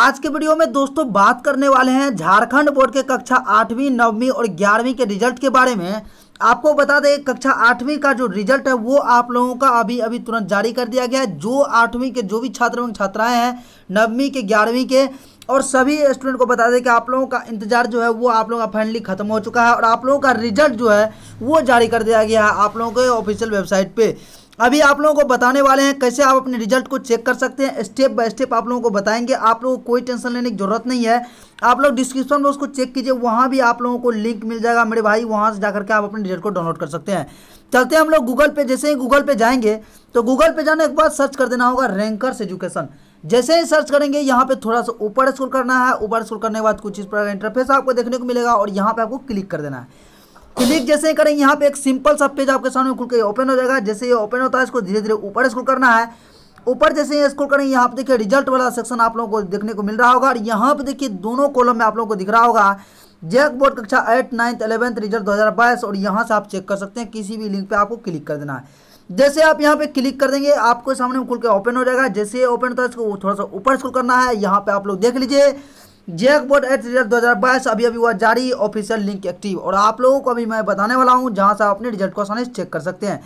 आज के वीडियो में दोस्तों बात करने वाले हैं झारखंड बोर्ड के कक्षा आठवीं नौवीं और ग्यारहवीं के रिजल्ट के बारे में आपको बता दें कक्षा आठवीं का जो रिजल्ट है वो आप लोगों का अभी अभी तुरंत जारी कर दिया गया है जो आठवीं के जो भी छात्र एवं छात्राएं हैं नवमीं के ग्यारहवीं के और सभी स्टूडेंट को बता दें कि आप लोगों का इंतजार जो है वो आप लोगों का फाइनली खत्म हो चुका है और आप लोगों का रिजल्ट जो है वो जारी कर दिया गया है आप लोगों के ऑफिशियल वेबसाइट पर अभी आप लोगों को बताने वाले हैं कैसे आप अपने रिजल्ट को चेक कर सकते हैं स्टेप बाय स्टेप आप लोगों को बताएंगे आप लोगों को कोई टेंशन लेने की जरूरत नहीं है आप लोग डिस्क्रिप्शन में उसको चेक कीजिए वहाँ भी आप लोगों को लिंक मिल जाएगा मेरे भाई वहाँ से जाकर के आप अपने रिजल्ट को डाउनलोड कर सकते हैं चलते हैं हम लोग गूगल पे जैसे ही गूगल पे जाएंगे तो गूगल पे जाने के बाद सर्च कर देना होगा रैंकर्स एजुकेशन जैसे ही सर्च करेंगे यहाँ पे थोड़ा सा ऊपर स्क्रॉल करना है ऊपर स्क्रॉल करने के बाद कुछ इस प्रकार इंटरफेस आपको देखने को मिलेगा और यहाँ पे आपको क्लिक कर देना है क्लिक जैसे ही करेंगे यहाँ पे एक सिंपल सा पेज आपके सामने खुल के ओपन हो जाएगा जैसे ये ओपन होता है इसको धीरे धीरे ऊपर स्कूल करना है ऊपर जैसे ही स्कूल करेंगे यहाँ पे देखिए रिजल्ट वाला सेक्शन आप लोगों को देखने को मिल रहा होगा और यहाँ पे देखिए दोनों कॉलम में आप लोगों को दिख रहा होगा जैक बोर्ड कक्षा एट नाइन्थ एलेवंथ रिजल्ट दो और यहाँ से आप चेक कर सकते हैं किसी भी लिंक पर आपको क्लिक कर देना है जैसे आप यहाँ पे क्लिक कर देंगे आपको सामने खुल के ओपन हो जाएगा जैसे ओपन होता है इसको थोड़ा सा ऊपर स्कूल करना है यहाँ पे आप लोग देख लीजिए जैक बोर्ड एट रिजल्ट दो अभी अभी हुआ जारी ऑफिशियल लिंक एक्टिव और आप लोगों को अभी मैं बताने वाला हूँ जहाँ से आप अपने रिजल्ट को आसानी से चेक कर सकते हैं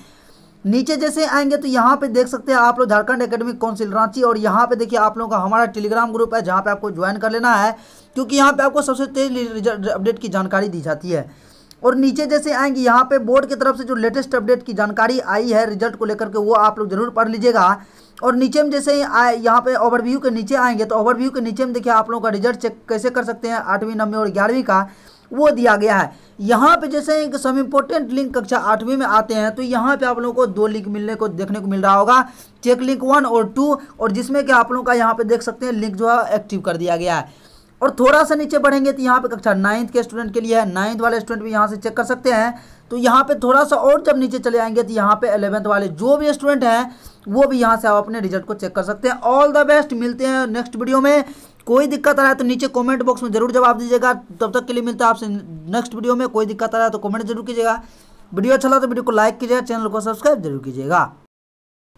नीचे जैसे आएंगे तो यहाँ पे देख सकते हैं आप लोग झारखंड एकेडमिक काउंसिल रांची और यहाँ पे देखिए आप लोगों का हमारा टेलीग्राम ग्रुप है जहाँ पे आपको ज्वाइन कर लेना है क्योंकि यहाँ पे आपको सबसे तेज रिजल्ट अपडेट की जानकारी दी जाती है और नीचे जैसे आएंगे यहाँ पे बोर्ड की तरफ से जो लेटेस्ट अपडेट की जानकारी आई है रिजल्ट को लेकर के वो आप लोग जरूर पढ़ लीजिएगा और नीचे में जैसे ही आए यहाँ पे ओवरव्यू के नीचे आएंगे तो ओवरव्यू के नीचे में देखिए आप लोगों का रिजल्ट चेक कैसे कर सकते हैं आठवीं नौवीं और ग्यारहवीं का वो दिया गया है यहाँ पे जैसे एक सब इम्पोर्टेंट लिंक कक्षा आठवीं में आते हैं तो यहाँ पे आप लोगों को दो लिंक मिलने को देखने को मिल रहा होगा चेक लिंक वन और टू और जिसमें कि आप लोगों का यहाँ पे देख सकते हैं लिंक जो है एक्टिव कर दिया गया है और थोड़ा सा नीचे बढ़ेंगे तो यहाँ पे कक्षा नाइन्थ के स्टूडेंट के लिए है नाइन्थ वाले स्टूडेंट भी यहाँ से चेक कर सकते हैं तो यहाँ पे थोड़ा सा और जब नीचे चले आएंगे तो यहाँ पे अलेवेंथ वाले जो भी स्टूडेंट हैं वो भी यहाँ से आप अपने रिजल्ट को चेक कर सकते हैं ऑल द बेस्ट मिलते हैं नेक्स्ट वीडियो में कोई दिक्कत आ रहा है तो नीचे कॉमेंट बॉक्स में जरूर जवाब दीजिएगा तब तक के लिए मिलता है आपसे नेक्स्ट वीडियो में कोई दिक्कत आ रहा है तो कॉमेंट जरूर कीजिएगा वीडियो अच्छा लगा तो वीडियो को लाइक कीजिएगा चैनल को सब्सक्राइब जरूर कीजिएगा